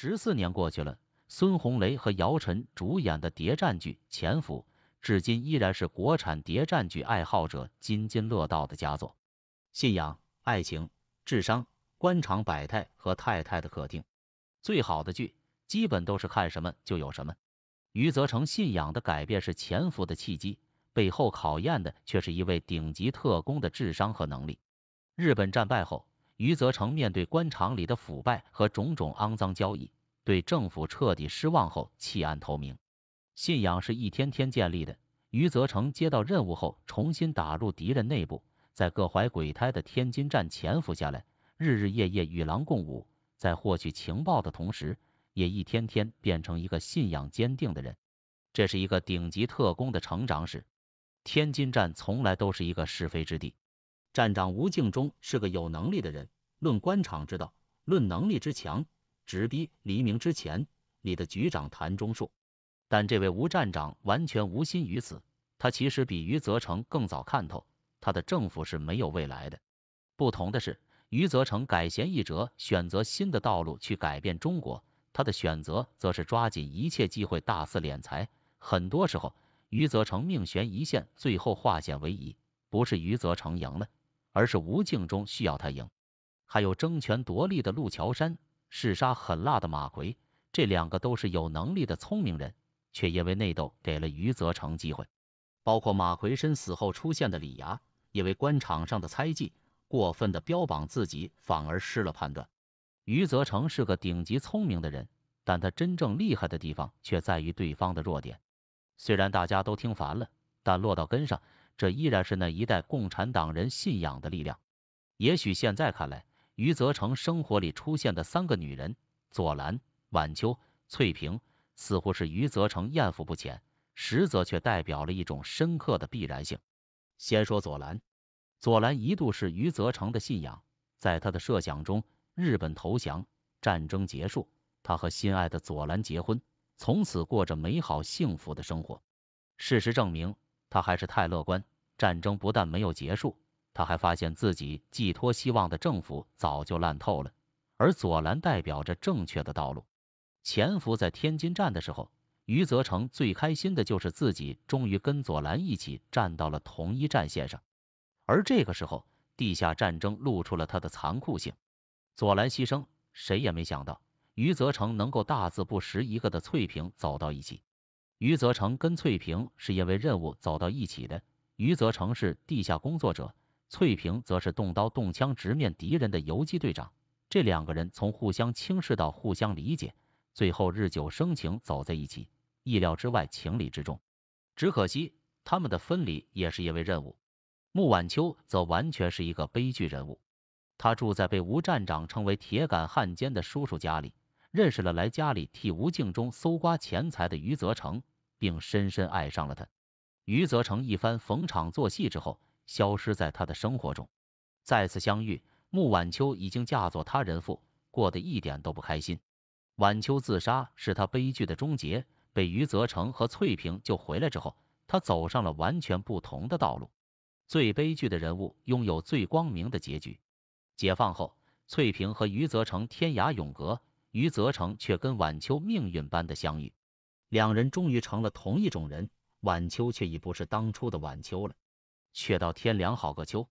十四年过去了，孙红雷和姚晨主演的谍战剧《潜伏》至今依然是国产谍战剧爱好者津津乐道的佳作。信仰、爱情、智商、官场百态和太太的客厅，最好的剧，基本都是看什么就有什么。余则成信仰的改变是《潜伏》的契机，背后考验的却是一位顶级特工的智商和能力。日本战败后。余则成面对官场里的腐败和种种肮脏交易，对政府彻底失望后弃暗投明。信仰是一天天建立的。余则成接到任务后，重新打入敌人内部，在各怀鬼胎的天津站潜伏下来，日日夜夜与狼共舞，在获取情报的同时，也一天天变成一个信仰坚定的人。这是一个顶级特工的成长史。天津站从来都是一个是非之地。站长吴敬中是个有能力的人，论官场之道，论能力之强，直逼《黎明之前》里的局长谭中树。但这位吴站长完全无心于此，他其实比余则成更早看透，他的政府是没有未来的。不同的是，余则成改弦易辙，选择新的道路去改变中国；他的选择则是抓紧一切机会大肆敛财。很多时候，余则成命悬一线，最后化险为夷，不是余则成赢了。而是吴敬中需要他赢，还有争权夺利的陆桥山，嗜杀狠辣的马奎，这两个都是有能力的聪明人，却因为内斗给了余则成机会。包括马奎身死后出现的李涯，因为官场上的猜忌，过分的标榜自己反而失了判断。余则成是个顶级聪明的人，但他真正厉害的地方却在于对方的弱点。虽然大家都听烦了，但落到根上。这依然是那一代共产党人信仰的力量。也许现在看来，余则成生活里出现的三个女人，左蓝、晚秋、翠萍，似乎是余则成艳福不浅，实则却代表了一种深刻的必然性。先说左蓝，左蓝一度是余则成的信仰，在他的设想中，日本投降，战争结束，他和心爱的左蓝结婚，从此过着美好幸福的生活。事实证明。他还是太乐观，战争不但没有结束，他还发现自己寄托希望的政府早就烂透了，而左蓝代表着正确的道路。潜伏在天津站的时候，余则成最开心的就是自己终于跟左蓝一起站到了同一战线上，而这个时候地下战争露出了他的残酷性，左蓝牺牲，谁也没想到余则成能够大字不识一个的翠萍走到一起。余则成跟翠萍是因为任务走到一起的，余则成是地下工作者，翠萍则是动刀动枪直面敌人的游击队长。这两个人从互相轻视到互相理解，最后日久生情走在一起，意料之外，情理之中。只可惜他们的分离也是因为任务。穆晚秋则完全是一个悲剧人物，他住在被吴站长称为铁杆汉奸的叔叔家里。认识了来家里替吴敬中搜刮钱财的余则成，并深深爱上了他。余则成一番逢场作戏之后，消失在他的生活中。再次相遇，穆晚秋已经嫁作他人妇，过得一点都不开心。晚秋自杀是他悲剧的终结。被余则成和翠萍救回来之后，他走上了完全不同的道路。最悲剧的人物拥有最光明的结局。解放后，翠萍和余则成天涯永隔。余则成却跟晚秋命运般的相遇，两人终于成了同一种人，晚秋却已不是当初的晚秋了。却到天凉好个秋。